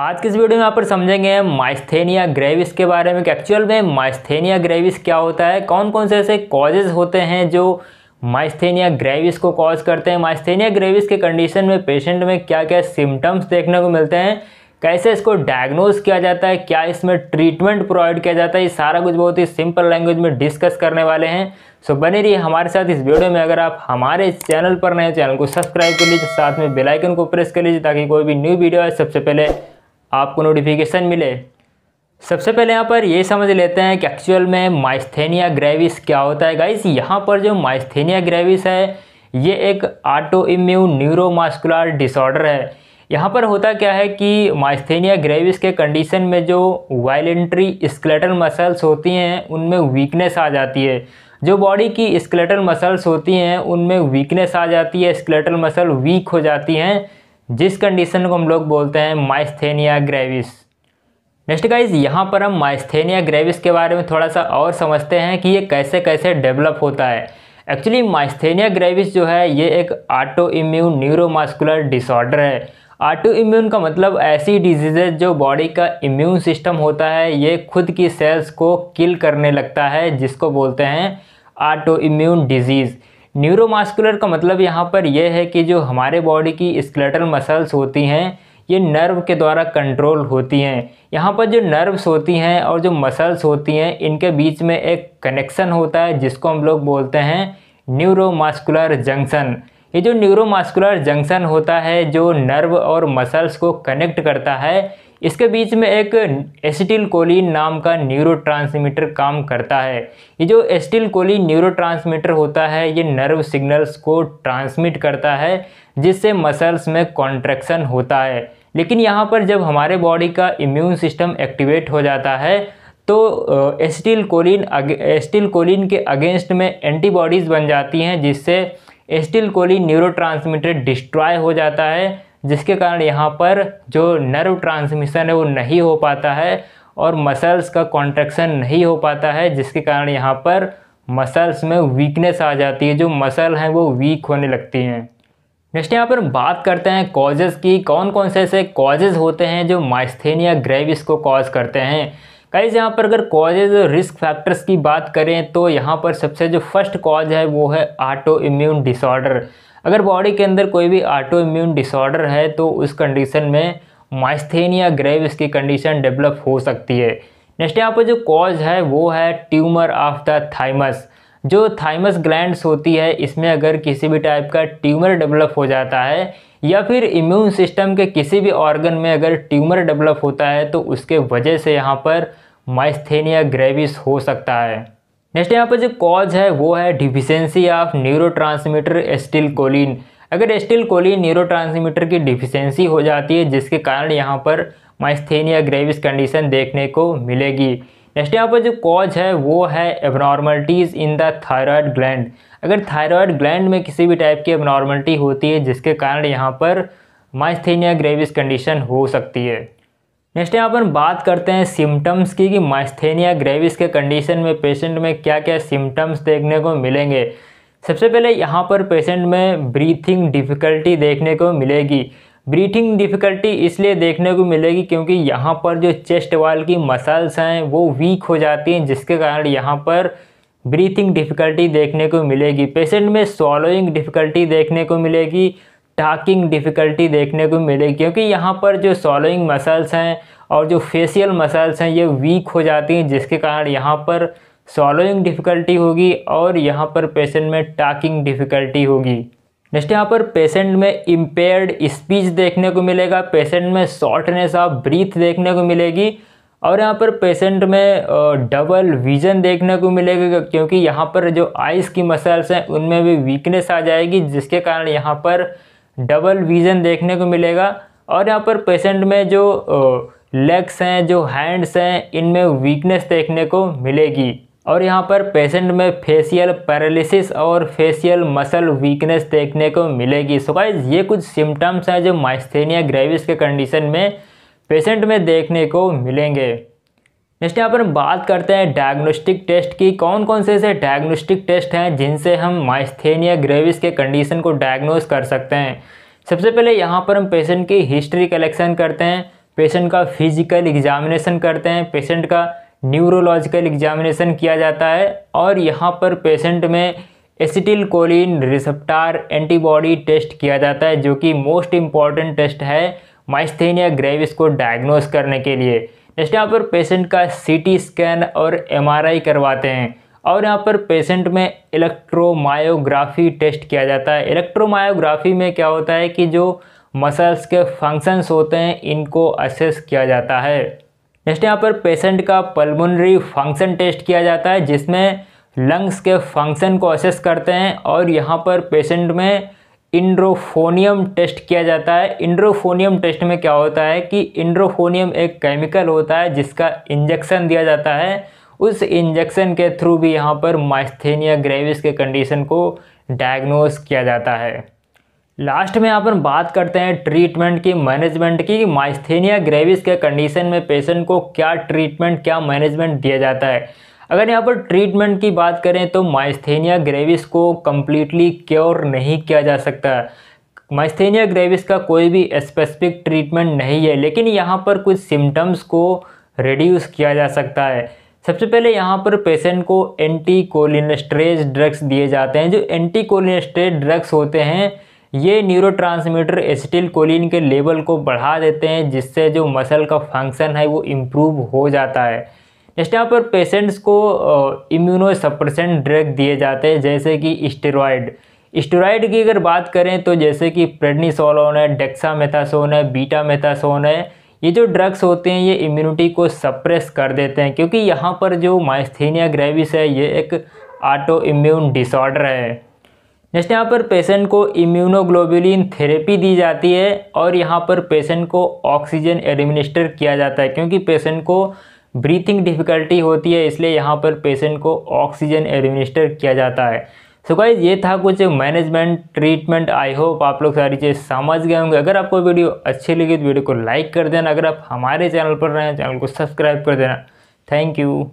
आज के इस वीडियो में यहाँ पर समझेंगे माइस्थेनिया ग्रेविस के बारे में कि एक्चुअल में माइस्थेनिया ग्रेविस क्या होता है कौन कौन से ऐसे कॉजेज़ होते हैं जो माइस्थेनिया ग्रेविस को कॉज करते हैं माइस्थेनिया ग्रेविस के कंडीशन में पेशेंट में क्या क्या सिम्टम्स देखने को मिलते हैं कैसे इसको डायग्नोज किया जाता है क्या इसमें ट्रीटमेंट प्रोवाइड किया जाता है ये सारा कुछ बहुत ही सिंपल लैंग्वेज में डिस्कस करने वाले हैं सो बने रहिए हमारे साथ इस वीडियो में अगर आप हमारे चैनल पर नए चैनल को सब्सक्राइब कर लीजिए साथ में बेलाइकन को प्रेस कर लीजिए ताकि कोई भी न्यू वीडियो आए सबसे पहले आपको नोटिफिकेशन मिले सबसे पहले यहाँ पर ये समझ लेते हैं कि एक्चुअल में माइस्थेनिया ग्रेविस क्या होता है गाइस यहाँ पर जो माइस्थेनिया ग्रेविस है ये एक ऑटो इम्यून न्यूरोमास्कुलर डिसऑर्डर है यहाँ पर होता क्या है कि माइस्थेनिया ग्रेविस के कंडीशन में जो वायलेंट्री स्केलेटल मसल्स होती हैं उनमें वीकनेस आ जाती है जो बॉडी की स्केलेटल मसल्स होती हैं उनमें वीकनेस आ जाती है स्केलेटल मसल वीक हो जाती हैं जिस कंडीशन को हम लोग बोलते हैं माइस्थेनिया ग्रेविस नेक्स्ट गाइज यहाँ पर हम माइस्थेनिया ग्रेविस के बारे में थोड़ा सा और समझते हैं कि ये कैसे कैसे डेवलप होता है एक्चुअली माइस्थेनिया ग्रेविस जो है ये एक ऑटो इम्यून न्यूरोमास्कुलर डिसऑर्डर है ऑटो इम्यून का मतलब ऐसी डिजीजेज जो बॉडी का इम्यून सिस्टम होता है ये खुद की सेल्स को किल करने लगता है जिसको बोलते हैं ऑटो इम्यून डिजीज़ न्यूरोमास्कुलर का मतलब यहाँ पर यह है कि जो हमारे बॉडी की स्केलेटल मसल्स होती हैं ये नर्व के द्वारा कंट्रोल होती हैं यहाँ पर जो नर्व्स होती हैं और जो मसल्स होती हैं इनके बीच में एक कनेक्शन होता है जिसको हम लोग बोलते हैं न्यूरोमास्कुलर जंक्शन ये जो न्यूरोमास्कुलर जंक्शन होता है जो नर्व और मसल्स को कनेक्ट करता है इसके बीच में एक एसिटिल कोलिन नाम का न्यूरो काम करता है ये जो एसिटिल कोलिन न्यूरो होता है ये नर्व सिग्नल्स को ट्रांसमिट करता है जिससे मसल्स में कॉन्ट्रैक्शन होता है लेकिन यहाँ पर जब हमारे बॉडी का इम्यून सिस्टम एक्टिवेट हो जाता है तो एसिटिल कोलिन एसिटिल कोलिन के अगेंस्ट में एंटीबॉडीज़ बन जाती हैं जिससे एसिटिल कोलिन न्यूरो डिस्ट्रॉय हो जाता है जिसके कारण यहाँ पर जो नर्व ट्रांसमिशन है वो नहीं हो पाता है और मसल्स का कॉन्ट्रेक्शन नहीं हो पाता है जिसके कारण यहाँ पर मसल्स में वीकनेस आ जाती है जो मसल हैं वो वीक होने लगती हैं नेक्स्ट यहाँ पर बात करते हैं कॉजेज़ की कौन कौन से ऐसे कॉजेज़ होते हैं जो माइस्थेनिया ग्रेविस को कॉज करते हैं कई यहाँ पर अगर कॉजेज और रिस्क फैक्टर्स की बात करें तो यहाँ पर सबसे जो फर्स्ट कॉज है वो है ऑटो इम्यून डिसऑर्डर अगर बॉडी के अंदर कोई भी ऑटो इम्यून डिसऑर्डर है तो उस कंडीशन में माइस्थेनिया ग्रेविस की कंडीशन डेवलप हो सकती है नेक्स्ट यहाँ पर जो कॉज है वो है ट्यूमर ऑफ द थाइमस जो थाइमस ग्लैंड्स होती है इसमें अगर किसी भी टाइप का ट्यूमर डेवलप हो जाता है या फिर इम्यून सिस्टम के किसी भी ऑर्गन में अगर ट्यूमर डेवलप होता है तो उसके वजह से यहाँ पर माइस्थेनिया ग्रेविस हो सकता है नेक्स्ट यहाँ पर जो कॉज है वो है deficiency of neurotransmitter acetylcholine अगर एस्टिल कोलिन न्यूरो ट्रांसमीटर की डिफिशेंसी हो जाती है जिसके कारण यहाँ पर माइस्थेनिया ग्रेविस कंडीशन देखने को मिलेगी नेक्स्ट यहाँ पर जो कॉज है वो है abnormalities in the thyroid gland अगर थायराइड ग्लैंड में किसी भी टाइप की एबनॉर्मलिटी होती है जिसके कारण यहाँ पर माइस्थेनिया ग्रेविस कंडीशन हो सकती है नेक्स्ट यहाँ पर बात करते हैं सिम्टम्स की कि माइस्थेनिया ग्रेविस के कंडीशन में पेशेंट में क्या क्या सिम्टम्स देखने को मिलेंगे सबसे पहले यहाँ पर पेशेंट में ब्रीथिंग डिफ़िकल्टी देखने को मिलेगी ब्रीथिंग डिफ़िकल्टी इसलिए देखने को मिलेगी क्योंकि यहाँ पर जो चेस्ट वाल की मसल्स हैं वो वीक हो जाती हैं जिसके कारण यहाँ पर ब्रीथिंग डिफ़िकल्टी देखने को मिलेगी पेशेंट में सॉलोइंग डिफ़िकल्टी देखने को मिलेगी टाकिंग डिफ़िकल्टी देखने को मिलेगी क्योंकि यहाँ पर जो सॉलोइंग मसल्स हैं और जो फेशियल मसल्स हैं ये वीक हो जाती हैं जिसके कारण यहाँ पर सॉलोइंग डिफ़िकल्टी होगी और यहाँ पर पेशेंट में टाकिंग डिफ़िकल्टी होगी नेक्स्ट यहाँ पर पेशेंट में इम्पेयर्ड स्पीच देखने को मिलेगा पेशेंट में शॉर्टनेस ऑफ ब्रीथ देखने को मिलेगी और यहाँ पर पेशेंट में डबल विजन देखने को मिलेगा क्योंकि यहाँ पर जो आइज़ की मसल्स हैं उनमें भी वीकनेस आ जाएगी जिसके कारण यहाँ पर डबल विज़न देखने को मिलेगा और यहाँ पर पेशेंट में जो लेग्स हैं जो हैंड्स हैं इनमें वीकनेस देखने को मिलेगी और यहाँ पर पेशेंट में फेशियल पैरालिसिस और फेशियल मसल वीकनेस देखने को मिलेगी सो गाइज ये कुछ सिम्टम्स हैं जो माइस्थेनिया ग्रेविस के कंडीशन में पेशेंट में देखने को मिलेंगे नेक्स्ट यहाँ पर हम बात करते हैं डायग्नोस्टिक टेस्ट की कौन कौन से ऐसे डायग्नोस्टिक टेस्ट हैं जिनसे हम माइस्थेनिया ग्रेविस के कंडीशन को डायग्नोज कर सकते हैं सबसे पहले यहाँ पर हम पेशेंट की हिस्ट्री कलेक्शन करते हैं पेशेंट का फिजिकल एग्जामिनेशन करते हैं पेशेंट का न्यूरोलॉजिकल एग्जामिनेशन किया जाता है और यहाँ पर पेशेंट में acetylcholine receptor antibody test किया जाता है जो कि मोस्ट इम्पॉर्टेंट टेस्ट है माइस्थेनिया ग्रेविस को डायग्नोज करने के लिए जैसे यहाँ पर पेशेंट का सीटी स्कैन और एमआरआई करवाते हैं और यहाँ पर पेशेंट में इलेक्ट्रोमायोग्राफी टेस्ट किया जाता है इलेक्ट्रोमायोग्राफी में क्या होता है कि जो मसल्स के फंक्शंस होते हैं इनको असेस किया जाता है नेक्स्ट यहाँ पर पेशेंट का पल्मोनरी फंक्शन टेस्ट किया जाता है जिसमें लंग्स के फंक्शन को असेस करते हैं और यहाँ पर पेशेंट में इंड्रोफोनियम टेस्ट किया जाता है इंड्रोफोनियम टेस्ट में क्या होता है कि इंड्रोफोनियम एक केमिकल होता है जिसका इंजेक्शन दिया जाता है उस इंजेक्शन के थ्रू भी यहाँ पर माइस्थेनिया ग्रेविस के कंडीशन को डायग्नोस किया जाता है लास्ट में यहाँ पर बात करते हैं ट्रीटमेंट की मैनेजमेंट की माइस्थेनिया ग्रेविस के कंडीशन में पेशेंट को क्या ट्रीटमेंट क्या मैनेजमेंट दिया जाता है अगर यहाँ पर ट्रीटमेंट की बात करें तो माइस्थेनिया ग्रेविस को कम्प्लीटली क्योर नहीं किया जा सकता माइस्थेनिया ग्रेविस का कोई भी स्पेसिफिक ट्रीटमेंट नहीं है लेकिन यहाँ पर कुछ सिम्टम्स को रिड्यूस किया जा सकता है सबसे पहले यहाँ पर पेशेंट को एंटी कोलिनेस्ट्रेज ड्रग्स दिए जाते हैं जो एंटी कोलिनेस्ट्रेज ड्रग्स होते हैं ये न्यूरो ट्रांसमीटर एसिटिलकोलिन के लेवल को बढ़ा देते हैं जिससे जो मसल का फंक्शन है वो इम्प्रूव हो जाता है नेक्स्ट यहाँ पर पेशेंट्स को इम्यूनो सप्रेसेंट ड्रग दिए जाते हैं जैसे कि स्टेरॉयड स्टेरॉयड की अगर बात करें तो जैसे कि प्रेडनीसोलोन है डेक्सामेथासोन है बीटा मेथासोन है ये जो ड्रग्स होते हैं ये इम्यूनिटी को सप्रेस कर देते हैं क्योंकि यहाँ पर जो माइस्थीनिया ग्रेविस है ये एक ऑटो इम्यून डिसऑर्डर है नेक्स्ट यहाँ पर पेशेंट को इम्यूनोग्लोबुलिन थेरेपी दी जाती है और यहाँ पर पेशेंट को ऑक्सीजन एडमिनिस्टर किया जाता है क्योंकि पेशेंट को ब्रीथिंग डिफ़िकल्टी होती है इसलिए यहाँ पर पेशेंट को ऑक्सीजन एडमिनिस्टर किया जाता है सो so गाइज ये था कुछ मैनेजमेंट ट्रीटमेंट आई होप आप लोग सारी चीज़ समझ गए होंगे अगर आपको वीडियो अच्छी लगी तो वीडियो को लाइक कर देना अगर आप हमारे चैनल पर रहें चैनल को सब्सक्राइब कर देना थैंक यू